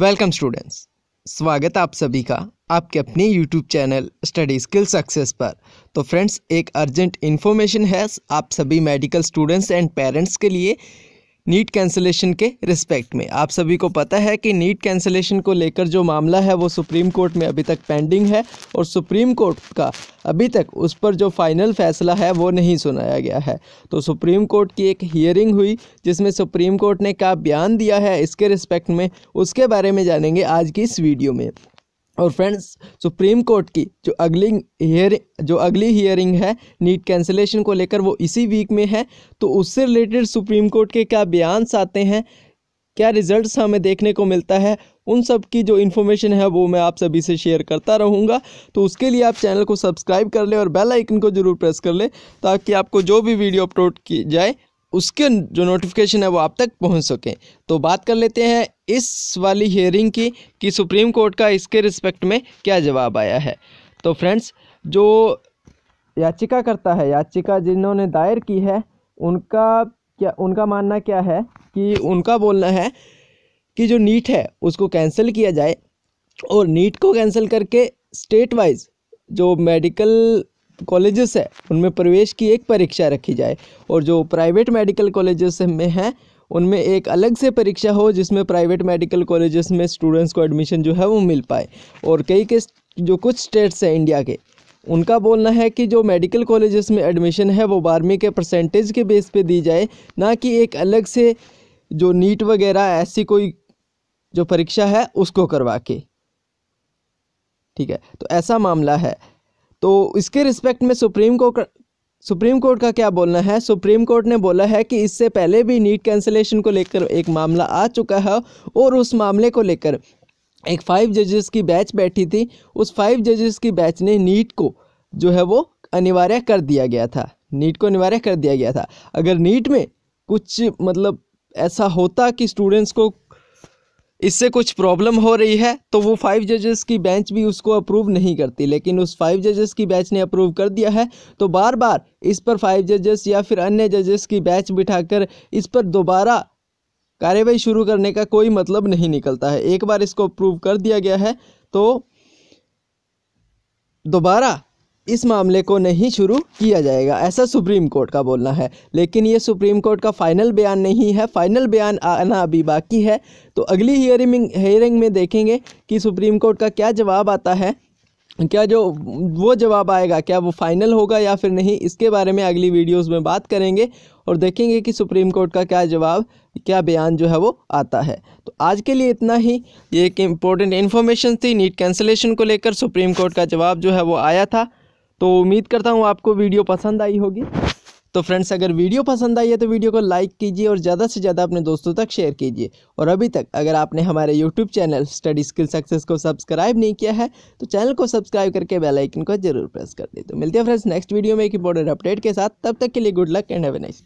welcome students स्वागत आप सभी का आपके अपने YouTube channel study skill success पर तो फ्रेंड्स एक अर्जेंट इन्फॉर्मेशन है आप सभी मेडिकल स्टूडेंट्स एंड पेरेंट्स के लिए नीट कैंसिलेशन के रिस्पेक्ट में आप सभी को पता है कि नीट कैंसिलेशन को लेकर जो मामला है वो सुप्रीम कोर्ट में अभी तक पेंडिंग है और सुप्रीम कोर्ट का अभी तक उस पर जो फाइनल फैसला है वो नहीं सुनाया गया है तो सुप्रीम कोर्ट की एक हियरिंग हुई जिसमें सुप्रीम कोर्ट ने क्या बयान दिया है इसके रिस्पेक्ट में उसके बारे में जानेंगे आज की इस वीडियो में और फ्रेंड्स सुप्रीम कोर्ट की जो अगली हेयर जो अगली हियरिंग है नीट कैंसिलेशन को लेकर वो इसी वीक में है तो उससे रिलेटेड सुप्रीम कोर्ट के क्या बयान्स आते हैं क्या रिजल्ट्स हमें देखने को मिलता है उन सब की जो इन्फॉर्मेशन है वो मैं आप सभी से शेयर करता रहूँगा तो उसके लिए आप चैनल को सब्सक्राइब कर लें और बेल आइकन को ज़रूर प्रेस कर लें ताकि आपको जो भी वीडियो अपलोड की जाए उसके जो नोटिफिकेशन है वो आप तक पहुंच सकें तो बात कर लेते हैं इस वाली हेयरिंग की कि सुप्रीम कोर्ट का इसके रिस्पेक्ट में क्या जवाब आया है तो फ्रेंड्स जो याचिका करता है याचिका जिन्होंने दायर की है उनका क्या उनका मानना क्या है कि उनका बोलना है कि जो नीट है उसको कैंसिल किया जाए और नीट को कैंसिल करके स्टेट वाइज जो मेडिकल कॉलेजेस है उनमें प्रवेश की एक परीक्षा रखी जाए और जो प्राइवेट मेडिकल कॉलेजेस में हैं उनमें एक अलग से परीक्षा हो जिसमें प्राइवेट मेडिकल कॉलेजेस में स्टूडेंट्स को एडमिशन जो है वो मिल पाए और कई के जो कुछ स्टेट्स हैं इंडिया के उनका बोलना है कि जो मेडिकल कॉलेजेस में एडमिशन है वो बारहवीं के परसेंटेज के बेस पे दी जाए ना कि एक अलग से जो नीट वगैरह ऐसी कोई जो परीक्षा है उसको करवा के ठीक है तो ऐसा मामला है तो इसके रिस्पेक्ट में सुप्रीम कोर्ट सुप्रीम कोर्ट का क्या बोलना है सुप्रीम कोर्ट ने बोला है कि इससे पहले भी नीट कैंसिलेशन को लेकर एक मामला आ चुका है और उस मामले को लेकर एक फाइव जजेस की बैच बैठी थी उस फाइव जजेस की बैच ने नीट को जो है वो अनिवार्य कर दिया गया था नीट को अनिवार्य कर दिया गया था अगर नीट में कुछ मतलब ऐसा होता कि स्टूडेंट्स को इससे कुछ प्रॉब्लम हो रही है तो वो फाइव जजेस की बेंच भी उसको अप्रूव नहीं करती लेकिन उस फाइव जजेस की बेंच ने अप्रूव कर दिया है तो बार बार इस पर फाइव जजेस या फिर अन्य जजेस की बेंच बिठाकर इस पर दोबारा कार्रवाई शुरू करने का कोई मतलब नहीं निकलता है एक बार इसको अप्रूव कर दिया गया है तो दोबारा इस मामले को नहीं शुरू किया जाएगा ऐसा सुप्रीम कोर्ट का बोलना है लेकिन ये सुप्रीम कोर्ट का फाइनल बयान नहीं है फाइनल बयान आना अभी बाकी है तो अगली हियरिंग हियरिंग में देखेंगे कि सुप्रीम कोर्ट का क्या जवाब आता है क्या जो वो जवाब आएगा क्या वो फाइनल होगा या फिर नहीं इसके बारे में अगली वीडियोस में बात करेंगे और देखेंगे कि सुप्रीम कोर्ट का क्या जवाब क्या बयान जो है वो आता है तो आज के लिए इतना ही ये एक इम्पोर्टेंट इन्फॉर्मेशन थी नीट कैंसिलेशन को लेकर सुप्रीम कोर्ट का जवाब जो है वो आया था तो उम्मीद करता हूँ आपको वीडियो पसंद आई होगी तो फ्रेंड्स अगर वीडियो पसंद आई है तो वीडियो को लाइक कीजिए और ज़्यादा से ज़्यादा अपने दोस्तों तक शेयर कीजिए और अभी तक अगर आपने हमारे YouTube channel study skill success को सब्सक्राइब नहीं किया है तो चैनल को सब्सक्राइब करके बेल आइकन को जरूर प्रेस कर दे तो मिलते हैं फ्रेंड्स नेक्स्ट वीडियो में एक इंपॉर्टेंट अपडेट के साथ तब तक के लिए good luck and have a nice